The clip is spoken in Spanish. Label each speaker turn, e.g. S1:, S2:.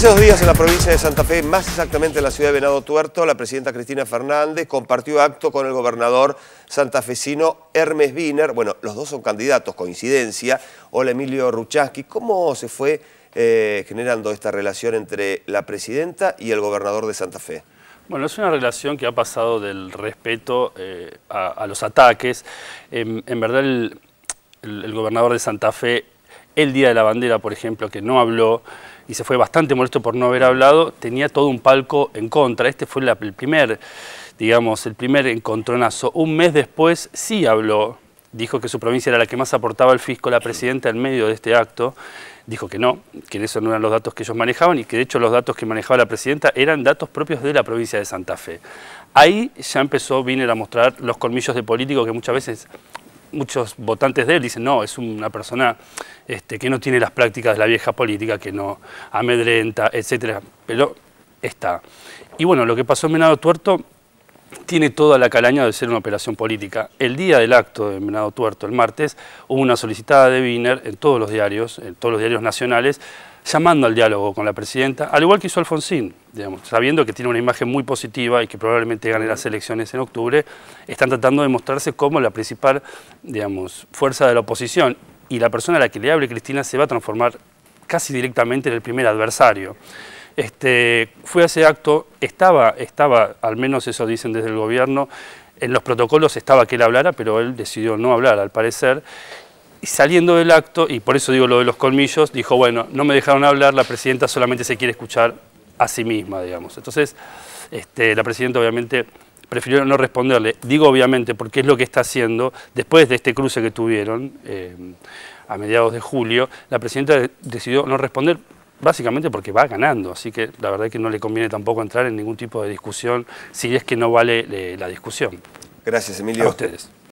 S1: Hace dos días en la provincia de Santa Fe, más exactamente en la ciudad de Venado Tuerto, la presidenta Cristina Fernández compartió acto con el gobernador santafesino Hermes Wiener. Bueno, los dos son candidatos, coincidencia. Hola Emilio Ruchaski. ¿Cómo se fue eh, generando esta relación entre la presidenta y el gobernador de Santa Fe?
S2: Bueno, es una relación que ha pasado del respeto eh, a, los ataques. Em, en, verdad, el gobernador de Santa Fe el Día de la Bandera, por ejemplo, que no habló y se fue bastante molesto por no haber hablado, tenía todo un palco en contra. Este fue el primer, digamos, el primer encontronazo. Un mes después sí habló, dijo que su provincia era la que más aportaba al fisco, la presidenta en medio de este acto dijo que no, que esos no eran los datos que ellos manejaban y que de hecho los datos que manejaba la presidenta eran datos propios de la provincia de Santa Fe. Ahí ya empezó Viner a mostrar los colmillos de político que muchas veces muchos votantes de él dicen, no, es una persona este, que no tiene las prácticas de la vieja política, que no amedrenta, etcétera, pero está. Y bueno, lo que pasó en Menado Tuerto tiene toda la calaña de ser una operación política. El día del acto de Menado Tuerto, el martes, hubo una solicitada de Wiener en todos los diarios, en todos los diarios nacionales, llamando al diálogo con la presidenta, al igual que hizo Alfonsín, sabiendo que tiene una imagen muy positiva y que probablemente gane las elecciones en octubre, están tratando de mostrarse como la principal digamos, fuerza de la oposición y la persona a la que le hable Cristina se va a transformar casi directamente en el primer adversario. Este, fue a ese acto, estaba, estaba, al menos eso dicen desde el gobierno, en los protocolos estaba que él hablara, pero él decidió no hablar, al parecer, y saliendo del acto, y por eso digo lo de los colmillos, dijo, bueno, no me dejaron hablar, la presidenta solamente se quiere escuchar a sí misma, digamos. Entonces, este, la presidenta obviamente prefirió no responderle. Digo obviamente porque es lo que está haciendo después de este cruce que tuvieron eh, a mediados de julio. La presidenta decidió no responder básicamente porque va ganando, así que la verdad es que no le conviene tampoco entrar en ningún tipo de discusión si es que no vale eh, la discusión.
S1: Gracias, Emilio. A ustedes.